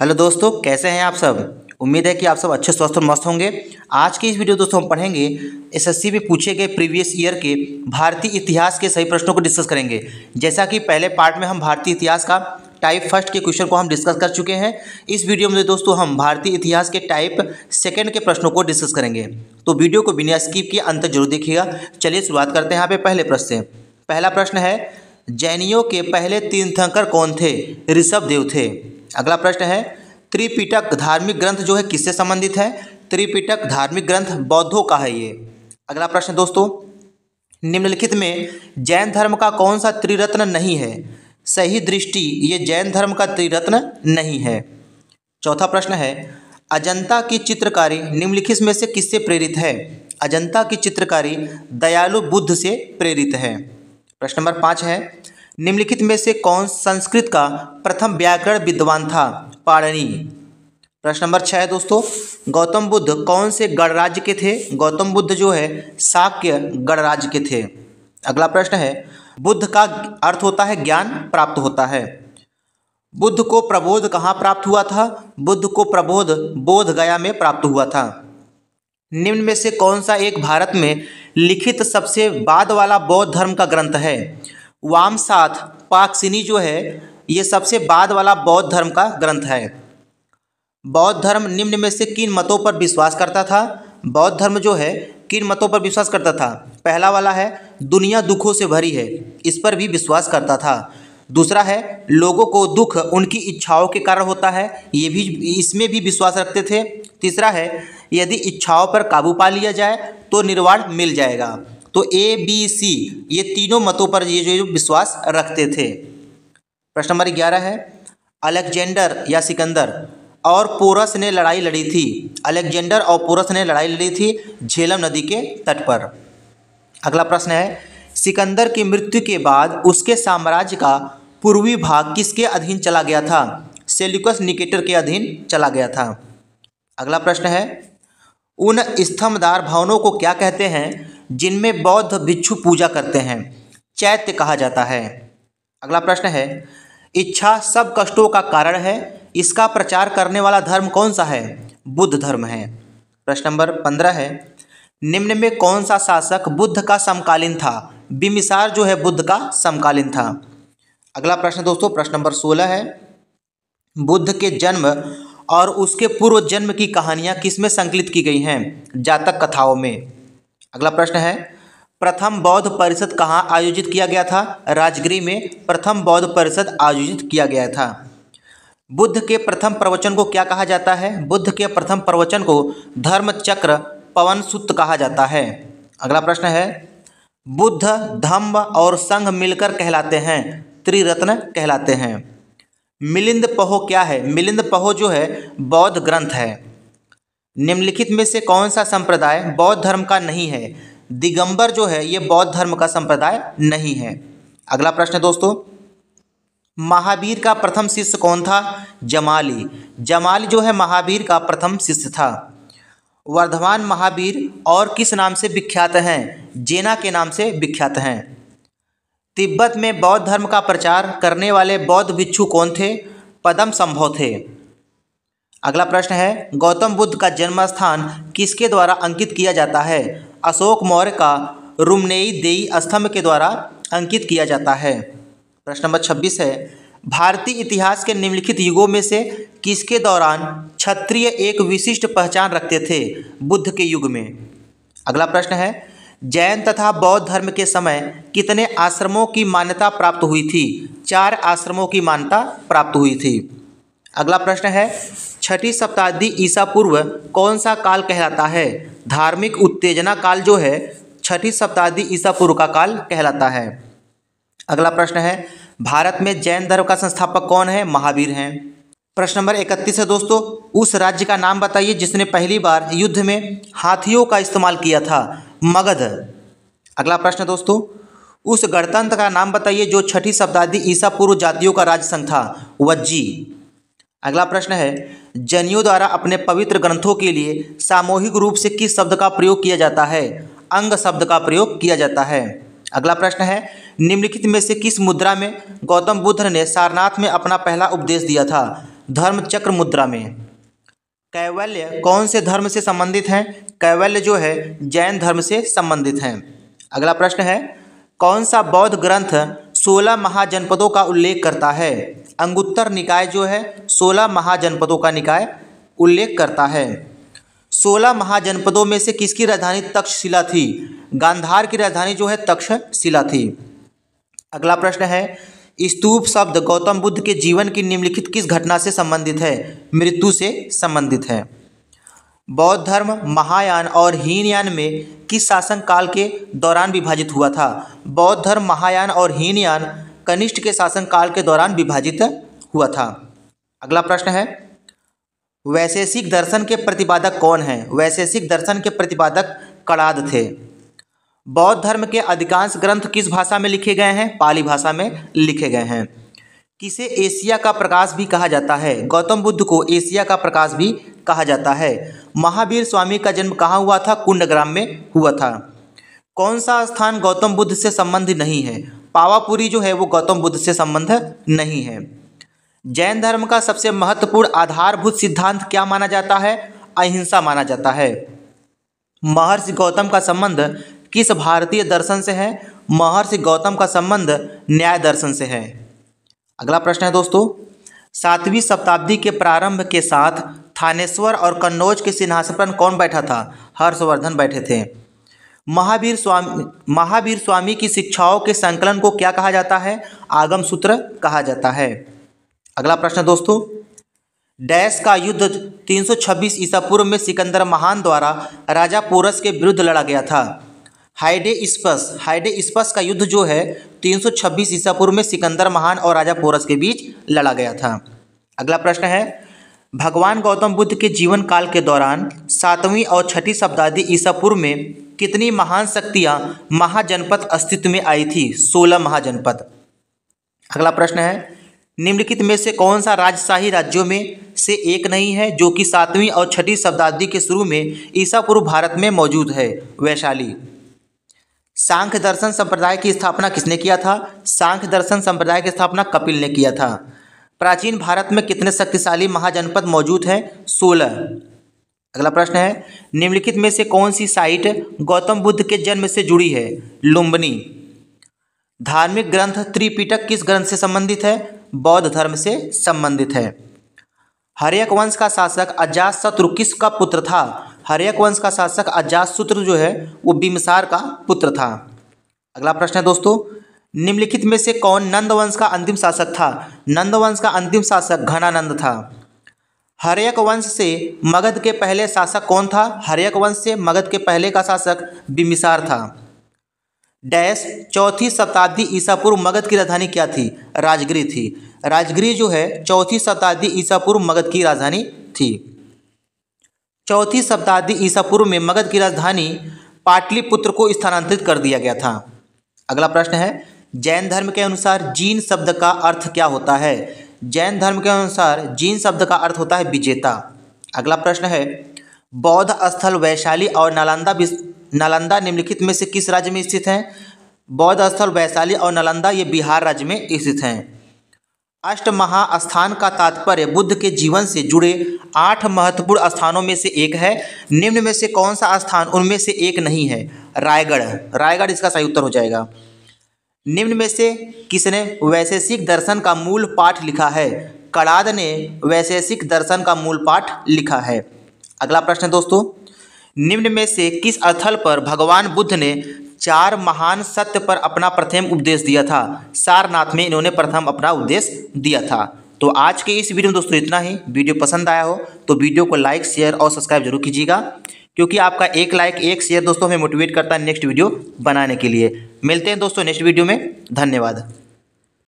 hello दोस्तों कैसे हैं आप सब उम्मीद है कि आप सब अच्छे स्वस्थ और मस्त होंगे आज की इस वीडियो दोस्तों हम पढ़ेंगे एसएससी में पूछे गए प्रीवियस ईयर के भारतीय इतिहास के सही प्रश्नों को डिस्कस करेंगे जैसा कि पहले पार्ट में हम भारतीय इतिहास का टाइप फर्स्ट के क्वेश्चन को हम डिस्कस कर चुके हैं इस वीडियो में दोस्तों हम भारतीय इतिहास के टाइप सेकेंड के प्रश्नों को डिस्कस करेंगे तो वीडियो को बिना स्कीप किए अंत जरूर देखिएगा चलिए शुरुआत करते हैं यहाँ पे पहले प्रश्न से पहला प्रश्न है जैनियों के पहले तीर्थंकर कौन थे ऋषभ देव थे अगला प्रश्न है त्रिपिटक धार्मिक ग्रंथ जो है किससे संबंधित है त्रिपिटक धार्मिक ग्रंथ बौद्धों का है ये अगला प्रश्न दोस्तों निम्नलिखित में जैन धर्म का कौन सा त्रिरत्न नहीं है सही दृष्टि ये जैन धर्म का त्रिरत्न नहीं है चौथा प्रश्न है अजंता की चित्रकारी निम्नलिखित में से किससे प्रेरित है अजंता की चित्रकारी दयालु बुद्ध से प्रेरित है प्रश्न नंबर पाँच है निम्नलिखित में से कौन संस्कृत का प्रथम व्याकरण विद्वान था पाणनी प्रश्न नंबर छः है दोस्तों गौतम बुद्ध कौन से गणराज्य के थे गौतम बुद्ध जो है शाक्य गणराज्य के थे अगला प्रश्न है बुद्ध का अर्थ होता है ज्ञान प्राप्त होता है बुद्ध को प्रबोध कहाँ प्राप्त हुआ था बुद्ध को प्रबोध बोध गया में प्राप्त हुआ था निम्न में से कौन सा एक भारत में लिखित सबसे बाद वाला बौद्ध धर्म का ग्रंथ है वामसाथ पाक्सिनी जो है ये सबसे बाद वाला बौद्ध धर्म का ग्रंथ है बौद्ध धर्म निम्न में से किन मतों पर विश्वास करता था बौद्ध धर्म जो है किन मतों पर विश्वास करता था पहला वाला है दुनिया दुखों से भरी है इस पर भी विश्वास करता था दूसरा है लोगों को दुख उनकी इच्छाओं के कारण होता है ये भी इसमें भी विश्वास रखते थे तीसरा है यदि इच्छाओं पर काबू पा लिया जाए तो निर्वाण मिल जाएगा तो ए बी सी ये तीनों मतों पर ये जो विश्वास रखते थे प्रश्न नंबर ग्यारह है अलेक्जेंडर या सिकंदर और पोरस ने लड़ाई लड़ी थी अलेक्जेंडर और पोरस ने लड़ाई लड़ी थी झेलम नदी के तट पर अगला प्रश्न है सिकंदर की मृत्यु के बाद उसके साम्राज्य का पूर्वी भाग किसके अधीन चला गया था सेल्युकस निकेटर के अधीन चला गया था अगला प्रश्न है उन स्तंभदार भवनों को क्या कहते हैं जिनमें बौद्ध भिक्षु पूजा करते हैं चैत्य कहा जाता है अगला प्रश्न है इच्छा सब कष्टों का कारण है इसका प्रचार करने वाला धर्म कौन सा है बुद्ध धर्म है प्रश्न नंबर पंद्रह है निम्न में कौन सा शासक बुद्ध का समकालीन था बिमिसार जो है बुद्ध का समकालीन था अगला प्रश्न दोस्तों प्रश्न नंबर सोलह है बुद्ध के जन्म और उसके पूर्व जन्म की कहानियाँ किसमें संकलित की गई हैं जातक कथाओं में अगला प्रश्न है प्रथम बौद्ध परिषद कहाँ आयोजित किया गया था राजगिरी में प्रथम बौद्ध परिषद आयोजित किया गया था बुद्ध के प्रथम प्रवचन को क्या कहा जाता है बुद्ध के प्रथम प्रवचन को धर्म चक्र पवन सूत्र कहा जाता है अगला प्रश्न है बुद्ध धम्म और संघ मिलकर कहलाते हैं त्रिरत्न कहलाते हैं मिलिंद पहो क्या है मिलिंद पहो जो है बौद्ध ग्रंथ है निम्नलिखित में से कौन सा संप्रदाय बौद्ध धर्म का नहीं है दिगंबर जो है ये बौद्ध धर्म का संप्रदाय नहीं है अगला प्रश्न दोस्तों महावीर का प्रथम शिष्य कौन था जमाली जमाली जो है महावीर का प्रथम शिष्य था वर्धमान महावीर और किस नाम से विख्यात हैं जेना के नाम से विख्यात हैं तिब्बत में बौद्ध धर्म का प्रचार करने वाले बौद्ध भिक्षु कौन थे पदम संभव थे अगला प्रश्न है गौतम बुद्ध का जन्म स्थान किसके द्वारा अंकित किया जाता है अशोक मौर्य का रुमनेई देई स्तंभ के द्वारा अंकित किया जाता है प्रश्न नंबर छब्बीस है भारतीय इतिहास के निम्नलिखित युगों में से किसके दौरान क्षत्रिय एक विशिष्ट पहचान रखते थे बुद्ध के युग में अगला प्रश्न है जैन तथा बौद्ध धर्म के समय कितने आश्रमों की मान्यता प्राप्त हुई थी चार आश्रमों की मान्यता प्राप्त हुई थी अगला प्रश्न है छठी शताब्दी ईसा पूर्व कौन सा काल कहलाता है धार्मिक उत्तेजना काल जो है छठी शताब्दी ईसा पूर्व का काल कहलाता है अगला प्रश्न है भारत में जैन धर्म का संस्थापक कौन है महावीर हैं प्रश्न नंबर इकतीस है दोस्तों उस राज्य का नाम बताइए जिसने पहली बार युद्ध में हाथियों का इस्तेमाल किया था मगध अगला प्रश्न दोस्तों उस गणतंत्र का नाम बताइए जो छठी शब्दादी ईसा पूर्व जातियों का राजसंघ संघ था वज्जी अगला प्रश्न है जनियों द्वारा अपने पवित्र ग्रंथों के लिए सामूहिक रूप से किस शब्द का प्रयोग किया जाता है अंग शब्द का प्रयोग किया जाता है अगला प्रश्न है निम्नलिखित में से किस मुद्रा में गौतम बुद्ध ने सारनाथ में अपना पहला उपदेश दिया था धर्मचक्र मुद्रा में कैवल्य कौन से धर्म से संबंधित हैं कैवल्य जो है जैन धर्म से संबंधित हैं अगला प्रश्न है कौन सा बौद्ध ग्रंथ सोलह महाजनपदों का उल्लेख करता है अंगुत्तर निकाय जो है सोलह महाजनपदों का निकाय उल्लेख करता है सोलह महाजनपदों में से किसकी राजधानी तक्षशिला थी गांधार की राजधानी जो है तक्षशिला थी अगला प्रश्न है स्तूप शब्द गौतम बुद्ध के जीवन की निम्नलिखित किस घटना से संबंधित है मृत्यु से संबंधित है बौद्ध धर्म महायान और हीनयान में किस शासनकाल के दौरान विभाजित हुआ था बौद्ध धर्म महायान और हीनयान कनिष्ठ के शासनकाल के दौरान विभाजित हुआ था अगला प्रश्न है वैशेषिक दर्शन के प्रतिपादक कौन है वैशेषिक दर्शन के प्रतिपादक कड़ाद थे बौद्ध धर्म के अधिकांश ग्रंथ किस भाषा में लिखे गए हैं पाली भाषा में लिखे गए हैं किसे एशिया का प्रकाश भी कहा जाता है गौतम बुद्ध को एशिया का प्रकाश भी कहा जाता है महावीर स्वामी का जन्म कहाँ हुआ था कुंडग्राम में हुआ था कौन सा स्थान गौतम बुद्ध से संबंध नहीं है पावापुरी जो है वो गौतम बुद्ध से संबंध नहीं है जैन धर्म का सबसे महत्वपूर्ण आधारभूत सिद्धांत क्या माना जाता है अहिंसा माना जाता है महर्षि गौतम का संबंध किस भारतीय दर्शन से है महर्षि गौतम का संबंध न्याय दर्शन से है अगला प्रश्न है दोस्तों सातवीं शताब्दी के प्रारंभ के साथ थानेश्वर और कन्नौज के सिंहासन पर कौन बैठा था हर्षवर्धन बैठे थे महावीर स्वामी महावीर स्वामी की शिक्षाओं के संकलन को क्या कहा जाता है आगम सूत्र कहा जाता है अगला प्रश्न दोस्तों डैश का युद्ध 326 ईसा पूर्व में सिकंदर महान द्वारा राजा पोरस के विरुद्ध लड़ा गया था हाइडे स्पर्स हाइडे स्पर्स का युद्ध जो है 326 ईसा पूर्व में सिकंदर महान और राजा पोरस के बीच लड़ा गया था अगला प्रश्न है भगवान गौतम बुद्ध के जीवन काल के दौरान सातवीं और छठी शब्दादी ईसा पूर्व में कितनी महान शक्तियां महाजनपद अस्तित्व में आई थी सोलह महाजनपद अगला प्रश्न है निम्नलिखित में से कौन सा राजशाही राज्यों में से एक नहीं है जो कि सातवीं और छठी शब्दाब्दी के शुरू में ईसा पूर्व भारत में मौजूद है वैशाली सांख्य दर्शन संप्रदाय की स्थापना किसने किया था सांख्य दर्शन संप्रदाय की स्थापना कपिल ने किया था प्राचीन भारत में कितने शक्तिशाली महाजनपद मौजूद हैं सोलह अगला प्रश्न है निम्नलिखित में से कौन सी साइट गौतम बुद्ध के जन्म से जुड़ी है लुम्बनी धार्मिक ग्रंथ त्रिपिटक किस ग्रंथ से संबंधित है बौद्ध धर्म से संबंधित है हरियक वंश का शासक अजात शत्रु किसका पुत्र था हरियक वंश का शासक अजात जो है वो बिमसार का पुत्र था अगला प्रश्न है दोस्तों निम्नलिखित में से कौन नंद वंश का अंतिम शासक था नंद वंश का अंतिम शासक घनानंद था हरेक वंश से मगध के पहले शासक कौन था हरियक वंश से मगध के पहले का शासक बिमिसार था डैश चौथी शताब्दी ईसा पूर्व मगध की राजधानी क्या थी राजगिरी थी राजगिरी जो है चौथी शताब्दी ईसा पूर्व मगध की राजधानी थी चौथी शताब्दी ईसा पूर्व में मगध की राजधानी पाटलिपुत्र को स्थानांतरित कर दिया गया था अगला प्रश्न है जैन धर्म के अनुसार जीन शब्द का अर्थ क्या होता है जैन धर्म के अनुसार जीन शब्द का अर्थ होता है विजेता अगला प्रश्न है बौद्ध स्थल वैशाली और नालंदा नालंदा निम्नलिखित में से किस राज्य में स्थित हैं बौद्ध स्थल वैशाली और नालंदा ये बिहार राज्य में स्थित हैं अष्ट महास्थान का तात्पर्य बुद्ध के जीवन से जुड़े आठ महत्वपूर्ण स्थानों में से एक है निम्न में से कौन सा स्थान उनमें से एक नहीं है रायगढ़ रायगढ़ इसका सही उत्तर हो जाएगा निम्न में से किसने वैशेषिक दर्शन का मूल पाठ लिखा है कड़ाद ने वैशेषिक दर्शन का मूल पाठ लिखा है अगला प्रश्न दोस्तों निम्न में से किस स्थल पर भगवान बुद्ध ने चार महान सत्य पर अपना प्रथम उपदेश दिया था सारनाथ में इन्होंने प्रथम अपना उपदेश दिया था तो आज के इस वीडियो में दोस्तों इतना ही वीडियो पसंद आया हो तो वीडियो को लाइक शेयर और सब्सक्राइब जरूर कीजिएगा क्योंकि आपका एक लाइक एक शेयर दोस्तों हमें मोटिवेट करता है नेक्स्ट वीडियो बनाने के लिए मिलते हैं दोस्तों नेक्स्ट वीडियो में धन्यवाद